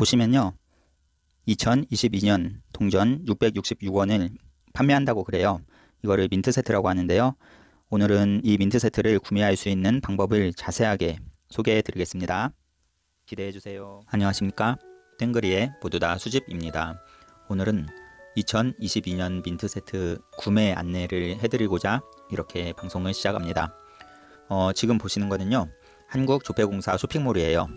보시면요. 2022년 동전 666원을 판매한다고 그래요. 이거를 민트 세트라고 하는데요. 오늘은 이 민트 세트를 구매할 수 있는 방법을 자세하게 소개해 드리겠습니다. 기대해 주세요. 안녕하십니까? 땡그리의 모두 다 수집입니다. 오늘은 2022년 민트 세트 구매 안내를 해드리고자 이렇게 방송을 시작합니다. 어, 지금 보시는 거는요. 한국조폐공사 쇼핑몰이에요.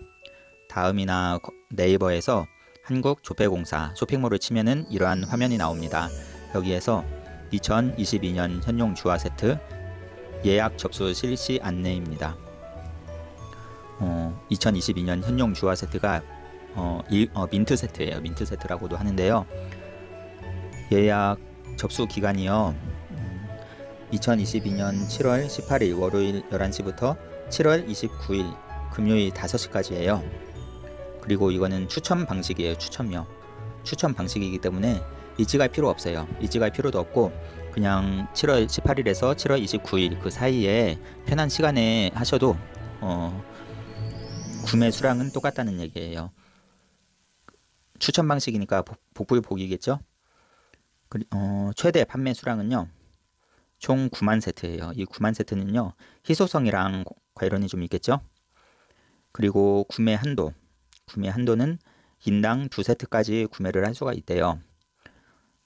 다음이나 네이버에서 한국 조폐공사 쇼핑몰을 치면은 이러한 화면이 나옵니다. 여기에서 2022년 현용 주화 세트 예약 접수 실시 안내입니다. 어, 2022년 현용 주화 세트가 어, 일, 어, 민트 세트예요. 민트 세트라고도 하는데요. 예약 접수 기간이요. 2022년 7월 18일 월요일 11시부터 7월 29일 금요일 5시까지예요. 그리고 이거는 추첨 방식이에요. 추첨요. 추첨 방식이기 때문에 이찍할 필요 없어요. 이찍할 필요도 없고 그냥 7월 18일에서 7월 29일 그 사이에 편한 시간에 하셔도 어, 구매 수량은 똑같다는 얘기예요. 추첨 방식이니까 복불복이겠죠. 그, 어, 최대 판매 수량은요. 총 9만 세트예요. 이 9만 세트는요. 희소성이랑 관련이 좀 있겠죠. 그리고 구매 한도 구매 한도는 인당 두 세트까지 구매를 할 수가 있대요.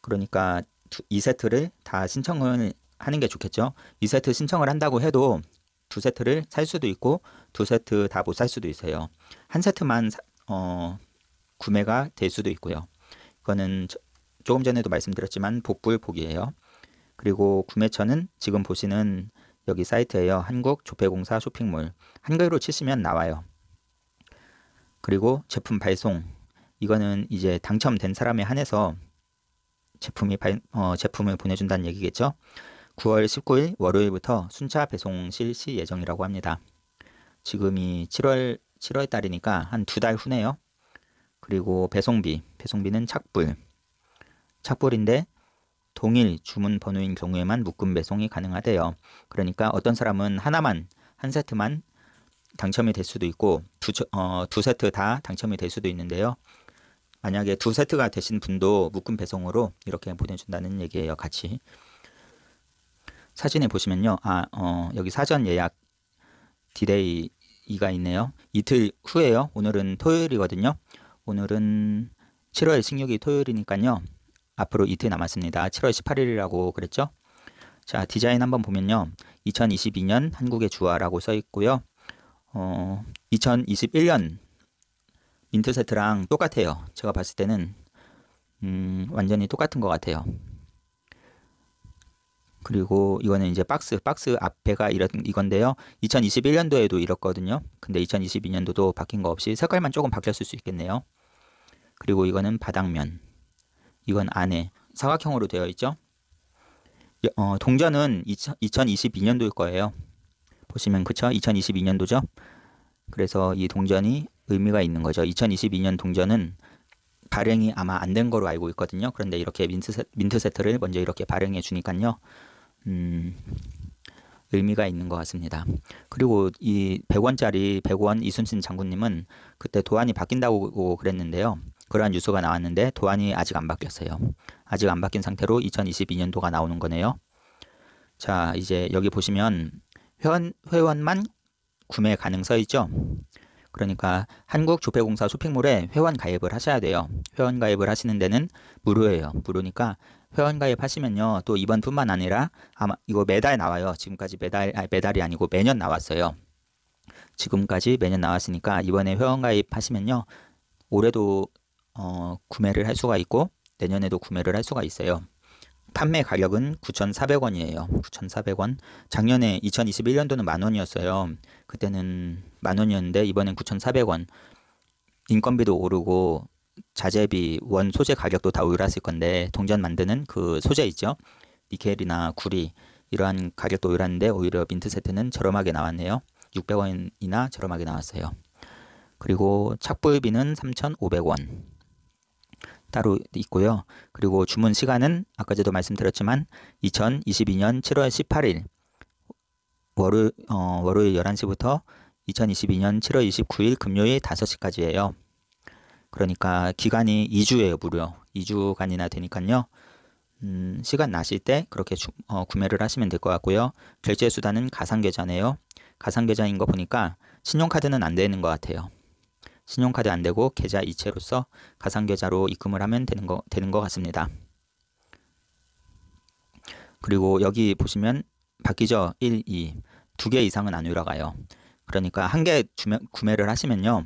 그러니까 이 세트를 다 신청을 하는 게 좋겠죠. 이 세트 신청을 한다고 해도 두 세트를 살 수도 있고 두 세트 다 못 살 수도 있어요. 한 세트만 사, 어, 구매가 될 수도 있고요. 이거는 조금 전에도 말씀드렸지만 복불복이에요. 그리고 구매처는 지금 보시는 여기 사이트예요. 한국조폐공사 쇼핑몰 한글로 치시면 나와요. 그리고 제품 발송 이거는 이제 당첨된 사람에 한해서 제품이 발, 어, 제품을 보내준다는 얘기겠죠. 9월 19일 월요일부터 순차 배송 실시 예정이라고 합니다. 지금이 7월 7월 달이니까 한 두 달 후네요. 그리고 배송비, 배송비는 착불. 착불인데 동일 주문 번호인 경우에만 묶음 배송이 가능하대요. 그러니까 어떤 사람은 하나만 한 세트만 당첨이 될 수도 있고 두, 어, 두 세트 다 당첨이 될 수도 있는데요. 만약에 두 세트가 되신 분도 묶음 배송으로 이렇게 보내준다는 얘기예요. 같이 사진에 보시면요. 아, 어, 여기 사전 예약 디데이 가 있네요. 이틀 후에요. 오늘은 토요일이거든요. 오늘은 7월 1 6일 토요일이니까요. 앞으로 이틀 남았습니다. 7월 18일이라고 그랬죠? 자, 디자인 한번 보면요. 2022년 한국의 주화라고 써 있고요. 어, 2021년 민트 세트랑 똑같아요. 제가 봤을 때는 음, 완전히 똑같은 것 같아요. 그리고 이거는 이제 박스 박스 앞에가 이런 이건데요. 2021년도에도 이렇거든요. 근데 2022년도도 바뀐 거 없이 색깔만 조금 바뀌었을 수 있겠네요. 그리고 이거는 바닥면. 이건 안에 사각형으로 되어 있죠. 어, 동전은 2022년도일 거예요. 보시면 그쵸? 2022년도죠. 그래서 이 동전이 의미가 있는 거죠. 2022년 동전은 발행이 아마 안된걸로 알고 있거든요. 그런데 이렇게 민트, 세, 민트 세트를 먼저 이렇게 발행해 주니깐요 음, 의미가 있는 것 같습니다. 그리고 이 100원짜리 100원 이순신 장군님은 그때 도안이 바뀐다고 그랬는데요. 그러한 뉴스가 나왔는데 도안이 아직 안 바뀌었어요. 아직 안 바뀐 상태로 2022년도가 나오는 거네요. 자, 이제 여기 보시면 회원, 회원만 구매 가능서이죠. 그러니까 한국조폐공사 쇼핑몰에 회원 가입을 하셔야 돼요. 회원 가입을 하시는 데는 무료예요. 무료니까 회원 가입하시면요. 또 이번뿐만 아니라 아마 이거 매달 나와요. 지금까지 매달 아니 매달이 아니고 매년 나왔어요. 지금까지 매년 나왔으니까 이번에 회원 가입하시면요. 올해도 어, 구매를 할 수가 있고 내년에도 구매를 할 수가 있어요. 판매 가격은 9,400원이에요. 9,400원. 작년에 2021년도는 만 원이었어요. 그때는 만 원이었는데 이번엔 9,400원. 인건비도 오르고 자재비, 원 소재 가격도 다 오르랐을 건데 동전 만드는 그 소재 있죠. 니켈이나 구리 이러한 가격도 오르랐는데 오히려 민트 세트는 저렴하게 나왔네요. 600원이나 저렴하게 나왔어요. 그리고 착불비는 3,500원. 따로 있고요. 그리고 주문 시간은 아까 저도 말씀드렸지만 2022년 7월 18일 월요, 어, 월요일 11시부터 2022년 7월 29일 금요일 5시까지예요. 그러니까 기간이 2주예요, 무려. 2주간이나 되니까요. 음, 시간 나실 때 그렇게 주, 어, 구매를 하시면 될 것 같고요. 결제 수단은 가상 계좌네요. 가상 계좌인 거 보니까 신용카드는 안 되는 것 같아요. 신용카드 안 되고 계좌 이체로서 가상계좌로 입금을 하면 되는 거, 되는 것 같습니다. 그리고 여기 보시면 바뀌죠? 1, 2. 두개 이상은 안 올라가요. 그러니까 한 개 구매를 하시면요.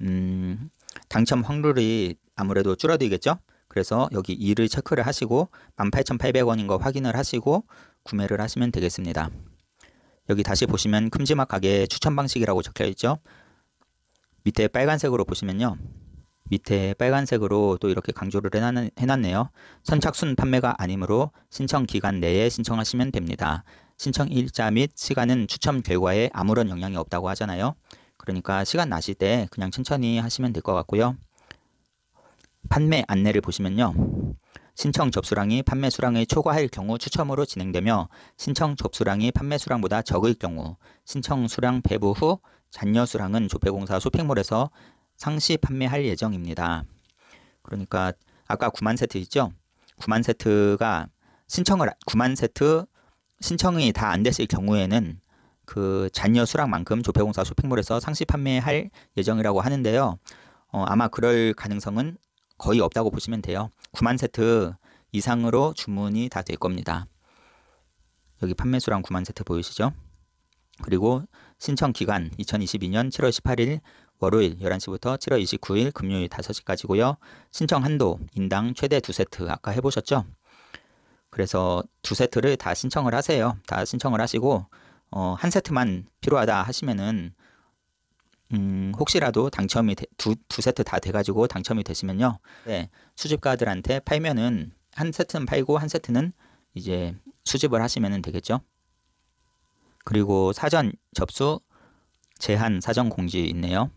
음, 당첨 확률이 아무래도 줄어들겠죠? 그래서 여기 2를 체크를 하시고 18,800원인 거 확인을 하시고 구매를 하시면 되겠습니다. 여기 다시 보시면 큼지막하게 추천 방식이라고 적혀 있죠. 밑에 빨간색으로 보시면요. 밑에 빨간색으로 또 이렇게 강조를 해놨, 네요 선착순 판매가 아니므로 신청 기간 내에 신청하시면 됩니다. 신청 일자 및 시간은 추첨 결과에 아무런 영향이 없다고 하잖아요. 그러니까 시간 나실 때 그냥 천천히 하시면 될 것 같고요. 판매 안내를 보시면요. 신청 접수량이 판매 수량을 초과할 경우 추첨으로 진행되며 신청 접수량이 판매 수량보다 적을 경우 신청 수량 배부 후 잔여 수랑은 조폐공사 쇼핑몰에서 상시 판매할 예정입니다. 그러니까 아까 9만 세트 있죠? 9만 세트가 신청을 9만 세트 신청이 다안 됐을 경우에는 그 잔여 수랑만큼 조폐공사 쇼핑몰에서 상시 판매할 예정이라고 하는데요. 어, 아마 그럴 가능성은 거의 없다고 보시면 돼요. 9만 세트 이상으로 주문이 다 될 겁니다. 여기 판매 수랑 9만 세트 보이시죠? 그리고 신청 기간 2022년 7월 18일 월요일 11시부터 7월 29일 금요일 5시까지고요. 신청 한도 인당 최대 두 세트 아까 해보셨죠? 그래서 두 세트를 다 신청을 하세요. 다 신청을 하시고 어, 한 세트만 필요하다 하시면은 음, 혹시라도 당첨이 되, 두, 두 세트 다 돼가지고 당첨이 되시면요. 네, 수집가들한테 팔면은 한 세트는 팔고 한 세트는 이제 수집을 하시면 되겠죠. 그리고 사전 접수 제한 사전 공지 있네요.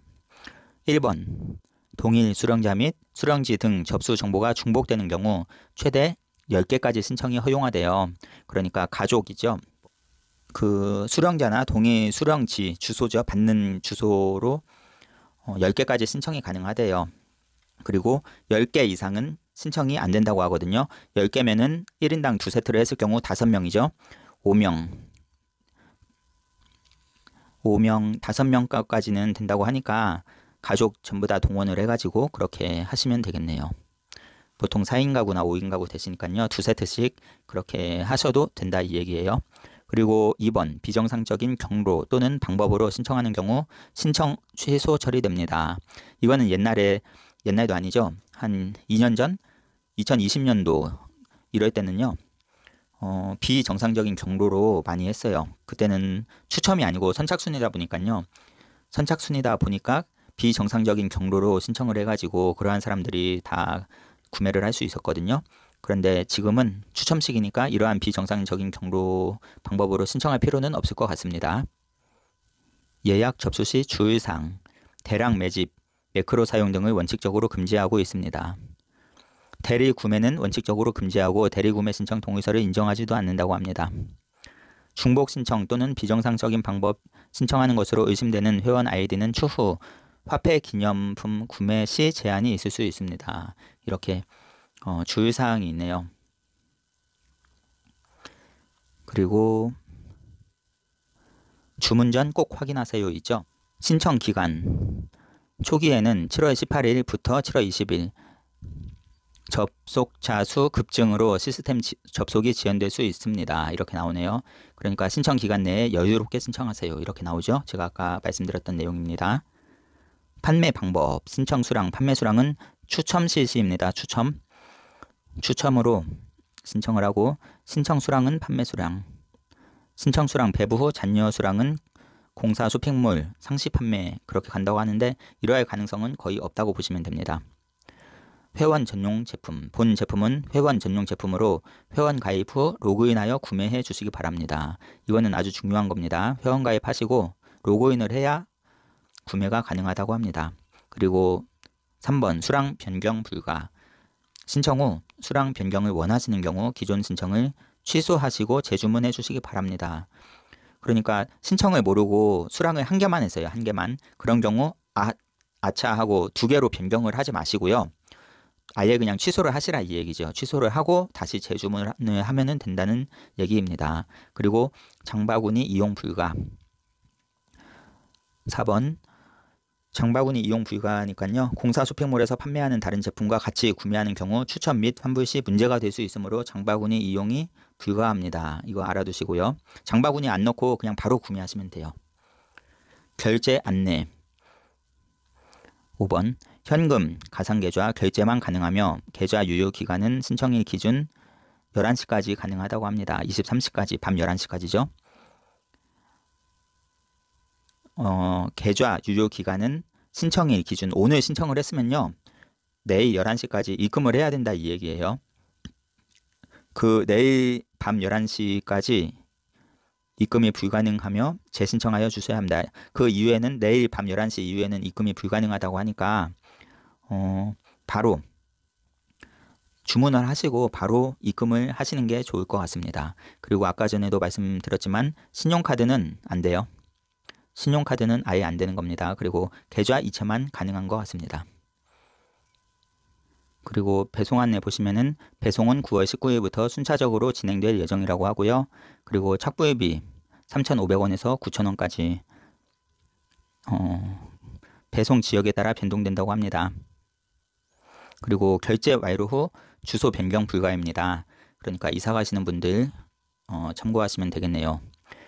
1번 동일 수령자 및 수령지 등 접수 정보가 중복되는 경우 최대 10개까지 신청이 허용화돼요. 그러니까 가족이죠. 그 수령자나 동일 수령지 주소죠. 받는 주소로 10개까지 어, 신청이 가능하대요. 그리고 10개 이상은 신청이 안 된다고 하거든요. 10개면은 1인당 2세트를 했을 경우 5명이죠. 5명, 5명, 5명까지는 된다고 하니까 가족 전부 다 동원을 해가지고 그렇게 하시면 되겠네요. 보통 4인 가구나 5인 가구 되시니까요. 두 세트씩 그렇게 하셔도 된다 이 얘기예요. 그리고 2번 비정상적인 경로 또는 방법으로 신청하는 경우 신청 취소 처리됩니다. 이거는 옛날에 옛날도 아니죠. 한 2년 전 2020년도 이럴 때는요. 어, 비정상적인 경로로 많이 했어요. 그때는 추첨이 아니고 선착순이다 보니까요. 선착순이다 보니까 비정상적인 경로로 신청을 해가지고 그러한 사람들이 다 구매를 할 수 있었거든요. 그런데 지금은 추첨식이니까 이러한 비정상적인 경로 방법으로 신청할 필요는 없을 것 같습니다. 예약 접수 시 주의사항, 대량 매집, 매크로 사용 등을 원칙적으로 금지하고 있습니다. 대리 구매는 원칙적으로 금지하고 대리 구매 신청 동의서를 인정하지도 않는다고 합니다. 중복 신청 또는 비정상적인 방법 신청하는 것으로 의심되는 회원 아이디는 추후 화폐 기념품 구매 시 제한이 있을 수 있습니다. 이렇게 어, 주의사항이 있네요. 그리고 주문 전 꼭 확인하세요 있죠. 신청 기간 초기에는 7월 18일부터 7월 20일 접속자 수 급증으로 시스템 지, 접속이 지연될 수 있습니다. 이렇게 나오네요. 그러니까 신청 기간 내에 여유롭게 신청하세요. 이렇게 나오죠. 제가 아까 말씀드렸던 내용입니다. 판매 방법, 신청 수량, 판매 수량은 추첨 실시입니다. 추첨. 추첨으로 신청을 하고 신청 수량은 판매 수량. 신청 수량 배부 후 잔여 수량은 공사 쇼핑몰, 상시 판매 그렇게 간다고 하는데 이러할 가능성은 거의 없다고 보시면 됩니다. 회원 전용 제품. 본 제품은 회원 전용 제품으로 회원 가입 후 로그인하여 구매해 주시기 바랍니다. 이거는 아주 중요한 겁니다. 회원 가입하시고 로그인을 해야 구매가 가능하다고 합니다. 그리고 3번 수량 변경 불가. 신청 후 수량 변경을 원하시는 경우 기존 신청을 취소하시고 재주문해 주시기 바랍니다. 그러니까 신청을 모르고 수량을 한 개만 했어요. 한 개만. 그런 경우 아, 아차 하고 두 개로 변경을 하지 마시고요. 아예 그냥 취소를 하시라 이 얘기죠. 취소를 하고 다시 재주문을 하면은 된다는 얘기입니다. 그리고 장바구니 이용 불가. 4번 장바구니 이용 불가니까요. 공사 쇼핑몰에서 판매하는 다른 제품과 같이 구매하는 경우 추천 및 환불 시 문제가 될 수 있으므로 장바구니 이용이 불가합니다. 이거 알아두시고요. 장바구니 안 넣고 그냥 바로 구매하시면 돼요. 결제 안내 5번 현금, 가상계좌, 결제만 가능하며 계좌 유효 기간은 신청일 기준 11시까지 가능하다고 합니다. 23시까지, 밤 11시까지죠. 어, 계좌 유효 기간은 신청일 기준 오늘 신청을 했으면요. 내일 11시까지 입금을 해야 된다 이 얘기예요. 그 내일 밤 11시까지 입금이 불가능하며 재신청하여 주셔야 합니다. 그 이후에는 내일 밤 11시 이후에는 입금이 불가능하다고 하니까 어, 바로 주문을 하시고 바로 입금을 하시는 게 좋을 것 같습니다. 그리고 아까 전에도 말씀드렸지만 신용카드는 안 돼요. 신용카드는 아예 안 되는 겁니다. 그리고 계좌 이체만 가능한 것 같습니다. 그리고 배송 안내 보시면은 배송은 9월 19일부터 순차적으로 진행될 예정이라고 하고요. 그리고 착불비 3,500원에서 9,000원까지 어, 배송 지역에 따라 변동된다고 합니다. 그리고 결제 완료 후 주소 변경 불가입니다. 그러니까 이사 가시는 분들 어, 참고하시면 되겠네요.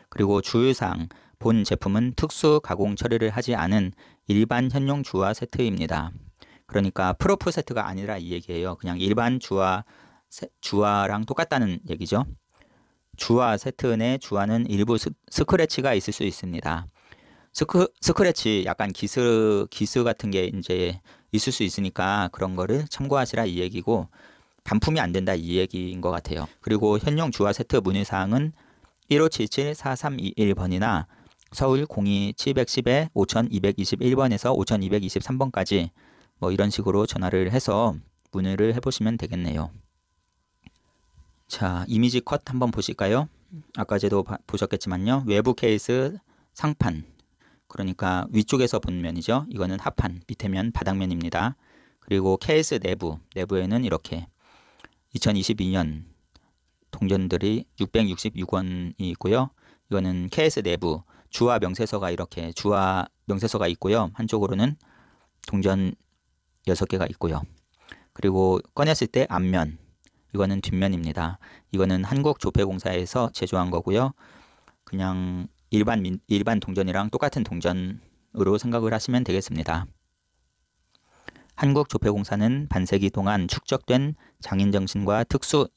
그리고 주의사항 본 제품은 특수 가공 처리를 하지 않은 일반 현용 주화 세트입니다. 그러니까 프로프 세트가 아니라 이 얘기예요. 그냥 일반 주화 세, 주화랑 똑같다는 얘기죠. 주화 세트 내 주화는 일부 스, 크래치가 있을 수 있습니다. 스크, 스크래치 약간 기스 기스 같은 게 이제 있을 수 있으니까 그런 거를 참고하시라 이 얘기고 반품이 안 된다 이 얘기인 것 같아요. 그리고 현용 주화 세트 문의 사항은 1577-4321번이나 서울 02710에 5221번에서 5223번까지 뭐 이런 식으로 전화를 해서 문의를 해보시면 되겠네요. 자, 이미지 컷 한번 보실까요? 아까 제도 보셨겠지만요. 외부 케이스 상판 그러니까 위쪽에서 본 면이죠. 이거는 하판, 밑에 면 바닥면입니다. 그리고 케이스 내부, 내부에는 이렇게 2022년 동전들이 666원이 있고요. 이거는 케이스 내부, 주화 명세서가 이렇게 주화 명세서가 있고요. 한쪽으로는 동전 6개가 있고요. 그리고 꺼냈을 때 앞면, 이거는 뒷면입니다. 이거는 한국조폐공사에서 제조한 거고요. 그냥 일반, 민, 일반 동전이랑 똑같은 동전으로 생각을 하시면 되겠습니다. 한국조폐공사는 반세기 동안 축적된 장인정신과 특수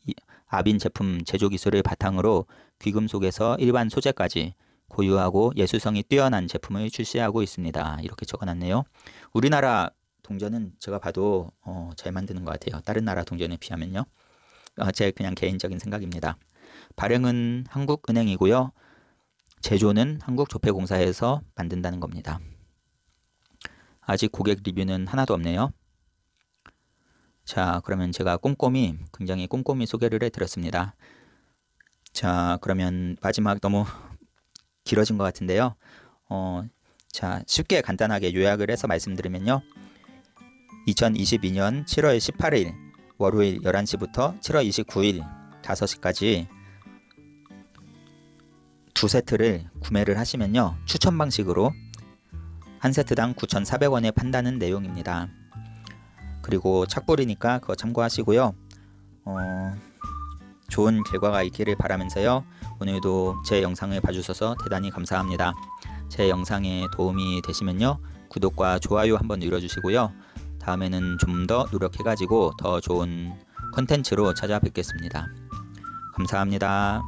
아빈 제품 제조 기술을 바탕으로 귀금속에서 일반 소재까지 고유하고 예술성이 뛰어난 제품을 출시하고 있습니다. 이렇게 적어놨네요. 우리나라 동전은 제가 봐도 어, 잘 만드는 것 같아요. 다른 나라 동전에 비하면요. 어, 제 그냥 개인적인 생각입니다. 발행은 한국은행이고요. 제조는 한국조폐공사에서 만든다는 겁니다. 아직 고객 리뷰는 하나도 없네요. 자, 그러면 제가 꼼꼼히, 굉장히 꼼꼼히 소개를 해드렸습니다. 자, 그러면 마지막 너무 길어진 것 같은데요. 어, 자, 쉽게 간단하게 요약을 해서 말씀드리면요. 2022년 7월 18일 월요일 11시부터 7월 29일 5시까지 두 세트를 구매를 하시면요. 추천 방식으로 한 세트당 9,400원에 판다는 내용입니다. 그리고 착불이니까 그거 참고하시고요. 어, 좋은 결과가 있기를 바라면서요. 오늘도 제 영상을 봐주셔서 대단히 감사합니다. 제 영상에 도움이 되시면요. 구독과 좋아요 한번 눌러주시고요. 다음에는 좀 더 노력해가지고 더 좋은 컨텐츠로 찾아뵙겠습니다. 감사합니다.